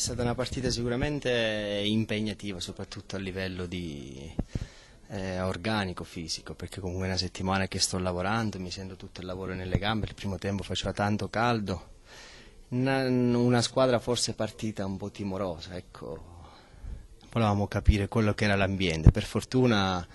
stata una partita sicuramente impegnativa, soprattutto a livello di, eh, organico, fisico, perché comunque è una settimana che sto lavorando, mi sento tutto il lavoro nelle gambe, il primo tempo faceva tanto caldo, una, una squadra forse partita un po' timorosa, ecco, volevamo capire quello che era l'ambiente, per fortuna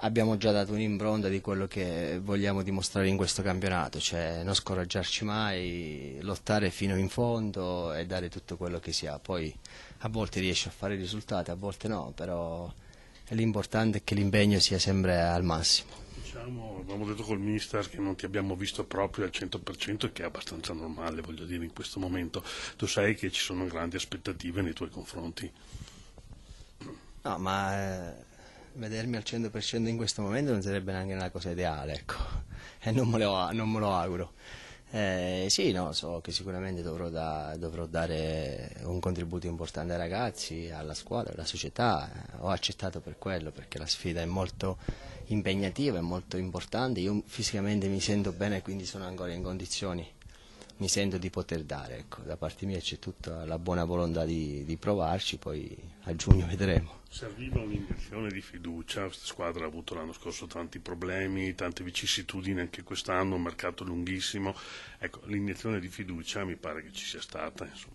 abbiamo già dato un'impronta di quello che vogliamo dimostrare in questo campionato, cioè non scoraggiarci mai, lottare fino in fondo e dare tutto quello che si ha. Poi a volte riesce a fare i risultati, a volte no, però l'importante è che l'impegno sia sempre al massimo. Diciamo, abbiamo detto col mister che non ti abbiamo visto proprio al 100% che è abbastanza normale, voglio dire, in questo momento. Tu sai che ci sono grandi aspettative nei tuoi confronti. No, ma eh, vedermi al 100% in questo momento non sarebbe neanche una cosa ideale, ecco, e eh, non me lo, non me lo auguro. Eh, sì, no, so che sicuramente dovrò, da, dovrò, dare un contributo importante ai ragazzi, alla squadra, alla società, eh, ho accettato per quello perché la sfida è molto impegnativa, è molto importante, io fisicamente mi sento bene e quindi sono ancora in condizioni mi sento di poter dare. Ecco. Da parte mia c'è tutta la buona volontà di, di, provarci, poi a giugno vedremo. Serviva un'iniezione di fiducia, questa squadra ha avuto l'anno scorso tanti problemi, tante vicissitudini anche quest'anno, un mercato lunghissimo. Ecco, l'iniezione di fiducia mi pare che ci sia stata, insomma.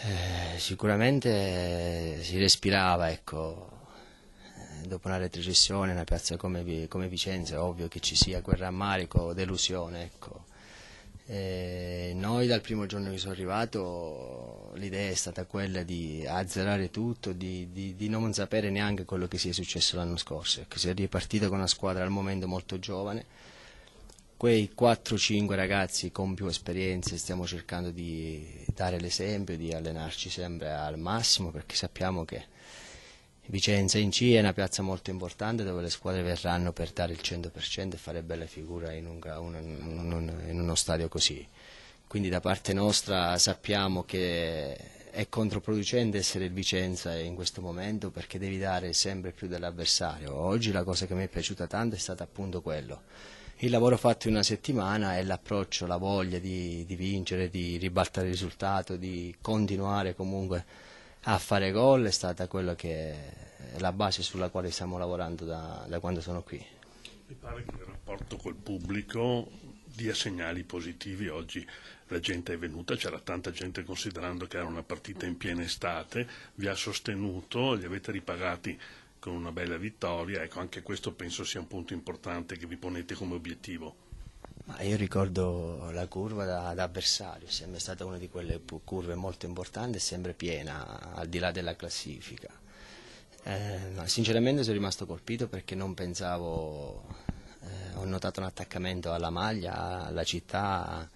Eh, sicuramente si respirava, ecco, eh, dopo una retrocessione, una piazza come, come Vicenza, è ovvio che ci sia quel rammarico, delusione, ecco. Eh, noi dal primo giorno che sono arrivato l'idea è stata quella di azzerare tutto, di, di, di, non sapere neanche quello che sia successo l'anno scorso, che ecco, si è ripartita con una squadra al momento molto giovane, quei 4-5 ragazzi con più esperienze stiamo cercando di dare l'esempio, di allenarci sempre al massimo perché sappiamo che Vicenza in C è una piazza molto importante dove le squadre verranno per dare il 100% e fare bella figura in, un, un, un, in uno stadio così. Quindi da parte nostra sappiamo che è controproducente essere il Vicenza in questo momento perché devi dare sempre più dell'avversario. Oggi la cosa che mi è piaciuta tanto è stata appunto quello. Il lavoro fatto in una settimana e l'approccio, la voglia di, di vincere, di ribaltare il risultato, di continuare comunque a fare gol è stata quella che è la base sulla quale stiamo lavorando da, da quando sono qui. Mi pare che il rapporto col pubblico dia segnali positivi oggi la gente è venuta, c'era tanta gente considerando che era una partita in piena estate, vi ha sostenuto, li avete ripagati con una bella vittoria, ecco anche questo penso sia un punto importante che vi ponete come obiettivo. Ma io ricordo la curva da, da avversario, è sempre stata una di quelle curve molto importanti e sempre piena, al di là della classifica. Eh, sinceramente sono rimasto colpito perché non pensavo, eh, ho notato un attaccamento alla maglia, alla città,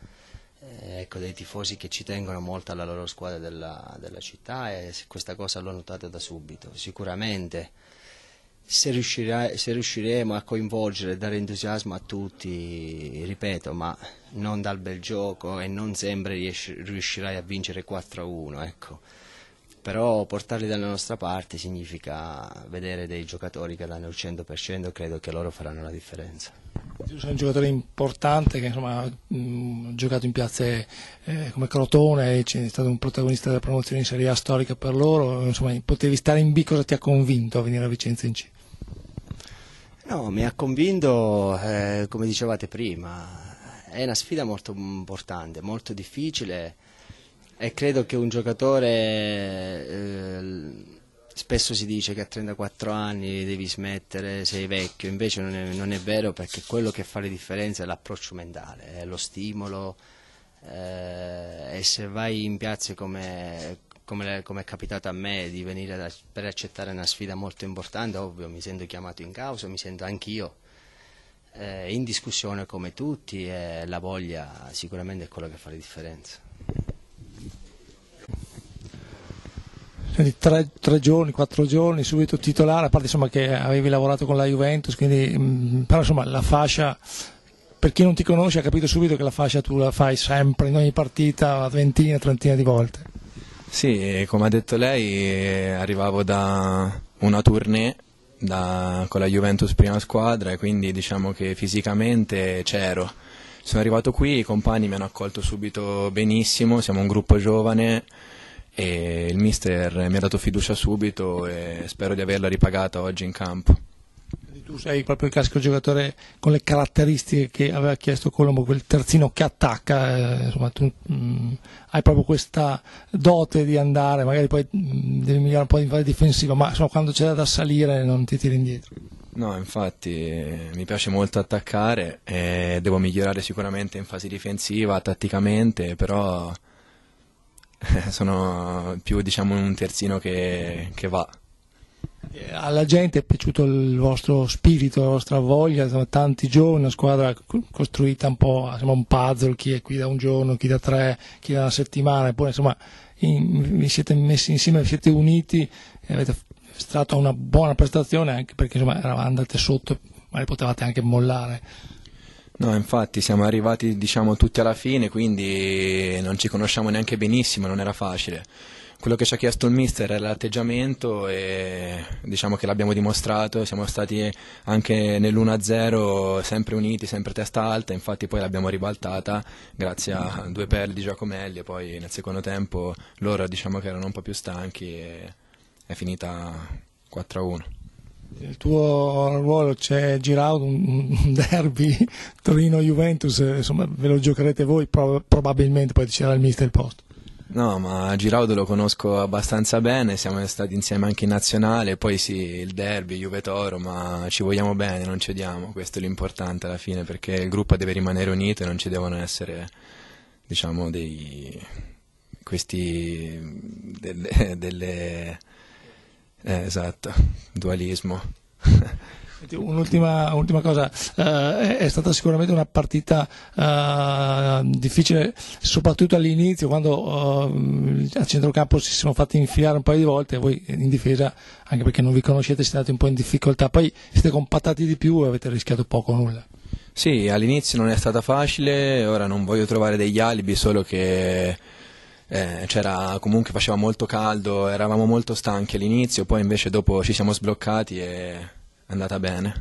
eh, ecco, dei tifosi che ci tengono molto alla loro squadra della, della città e questa cosa l'ho notata da subito. Sicuramente se, se, riusciremo a coinvolgere e dare entusiasmo a tutti, ripeto, ma non dal bel gioco e non sempre riuscirai a vincere 4-1, ecco. Però portarli dalla nostra parte significa vedere dei giocatori che danno il 100%, credo che loro faranno la differenza. Sono un giocatore importante che insomma, mm, ha giocato in piazze eh, come Crotone, è stato un protagonista della promozione in Serie A storica per loro, insomma, potevi stare in B, cosa ti ha convinto a venire a Vicenza in C? No, mi ha convinto, eh, come dicevate prima, è una sfida molto importante, molto difficile e credo che un giocatore, eh, spesso si dice che a 34 anni devi smettere, sei vecchio, invece non è, non è vero perché quello che fa la differenza è l'approccio mentale, è lo stimolo eh, e se vai in piazze come come, come, è capitato a me di venire da, per accettare una sfida molto importante, ovvio mi sento chiamato in causa, mi sento anch'io eh, in discussione come tutti e la voglia sicuramente è quello che fa la differenza. Tre, tre, giorni, quattro giorni, subito titolare, a parte insomma, che avevi lavorato con la Juventus, quindi, mh, mm, però insomma la fascia, per chi non ti conosce ha capito subito che la fascia tu la fai sempre, in ogni partita, ventina, trentina di volte. Sì, come ha detto lei, arrivavo da una tournée da, con la Juventus prima squadra e quindi diciamo che fisicamente c'ero. Sono arrivato qui, i compagni mi hanno accolto subito benissimo, siamo un gruppo giovane e il mister mi ha dato fiducia subito e spero di averla ripagata oggi in campo. Quindi tu sei proprio il classico giocatore con le caratteristiche che aveva chiesto Colombo, quel terzino che attacca, eh, insomma tu mh, mm, hai proprio questa dote di andare, magari poi mh, mm, devi migliorare un po' in fase difensiva, ma insomma, quando c'è da salire non ti tiri indietro. No, infatti eh, mi piace molto attaccare e eh, devo migliorare sicuramente in fase difensiva, tatticamente, però sono più diciamo un terzino che, che va. Eh, alla gente è piaciuto il vostro spirito, la vostra voglia, insomma, tanti giorni, una squadra costruita un po', sembra un puzzle, chi è qui da un giorno, chi da tre, chi da una settimana, e poi insomma in, vi siete messi insieme, vi siete uniti e avete fatto una buona prestazione anche perché insomma andate sotto, ma le potevate anche mollare. No, infatti siamo arrivati diciamo tutti alla fine, quindi non ci conosciamo neanche benissimo, non era facile quello che ci ha chiesto il mister è l'atteggiamento e diciamo che l'abbiamo dimostrato, siamo stati anche nell'1-0 sempre uniti, sempre testa alta, infatti poi l'abbiamo ribaltata grazie a due perli di Giacomelli e poi nel secondo tempo loro diciamo che erano un po' più stanchi e è finita 4-1. Il tuo ruolo c'è girato un derby Torino-Juventus, insomma ve lo giocherete voi probabilmente, poi ci sarà il mister il posto. No, ma Giraudo lo conosco abbastanza bene, siamo stati insieme anche in nazionale, poi sì, il derby, Juve Toro, ma ci vogliamo bene, non cediamo, questo è l'importante alla fine, perché il gruppo deve rimanere unito e non ci devono essere, diciamo, dei, questi, delle, delle eh, esatto, dualismo. Un'ultima, un'ultima cosa, eh, è stata sicuramente una partita eh, difficile, soprattutto all'inizio, quando eh, a centrocampo si sono fatti infilare un paio di volte, voi in difesa, anche perché non vi conoscete, siete andati un po' in difficoltà, poi siete compattati di più e avete rischiato poco o nulla. Sì, all'inizio non è stata facile, ora non voglio trovare degli alibi, solo che eh, comunque faceva molto caldo, eravamo molto stanchi all'inizio, poi invece dopo ci siamo sbloccati e andata bene